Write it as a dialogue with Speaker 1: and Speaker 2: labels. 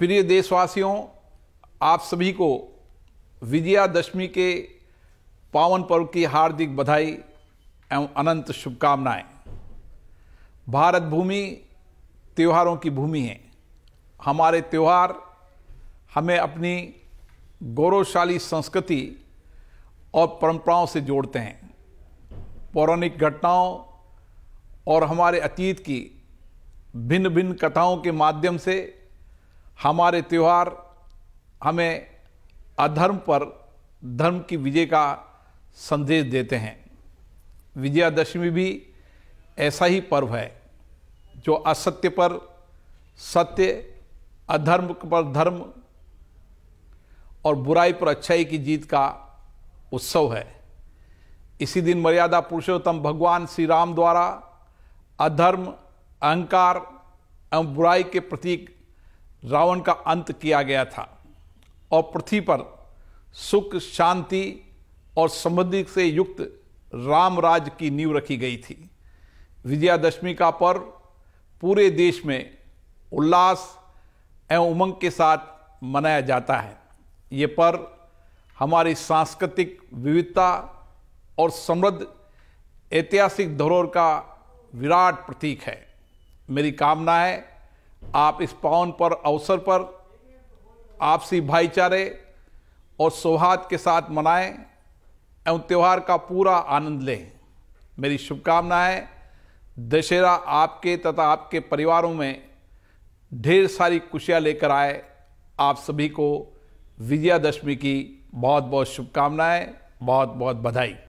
Speaker 1: प्रिय देशवासियों आप सभी को विजयादशमी के पावन पर्व की हार्दिक बधाई एवं अनंत शुभकामनाएं भारत भूमि त्योहारों की भूमि है हमारे त्यौहार हमें अपनी गौरवशाली संस्कृति और परंपराओं से जोड़ते हैं पौराणिक घटनाओं और हमारे अतीत की भिन्न भिन्न कथाओं के माध्यम से हमारे त्यौहार हमें अधर्म पर धर्म की विजय का संदेश देते हैं विजयादशमी भी ऐसा ही पर्व है जो असत्य पर सत्य अधर्म पर धर्म और बुराई पर अच्छाई की जीत का उत्सव है इसी दिन मर्यादा पुरुषोत्तम भगवान श्री राम द्वारा अधर्म अहंकार एवं बुराई के प्रतीक रावण का अंत किया गया था और पृथ्वी पर सुख शांति और समृद्धि से युक्त राम राज की नींव रखी गई थी विजयादशमी का पर्व पूरे देश में उल्लास एवं उमंग के साथ मनाया जाता है ये पर्व हमारी सांस्कृतिक विविधता और समृद्ध ऐतिहासिक धरोहर का विराट प्रतीक है मेरी कामना है आप इस पावन पर अवसर पर आपसी भाईचारे और सौहार्द के साथ मनाएं एवं त्यौहार का पूरा आनंद लें मेरी शुभकामनाएं दशहरा आपके तथा आपके परिवारों में ढेर सारी खुशियाँ लेकर आए आप सभी को विजयादशमी की बहुत बहुत शुभकामनाएं बहुत बहुत बधाई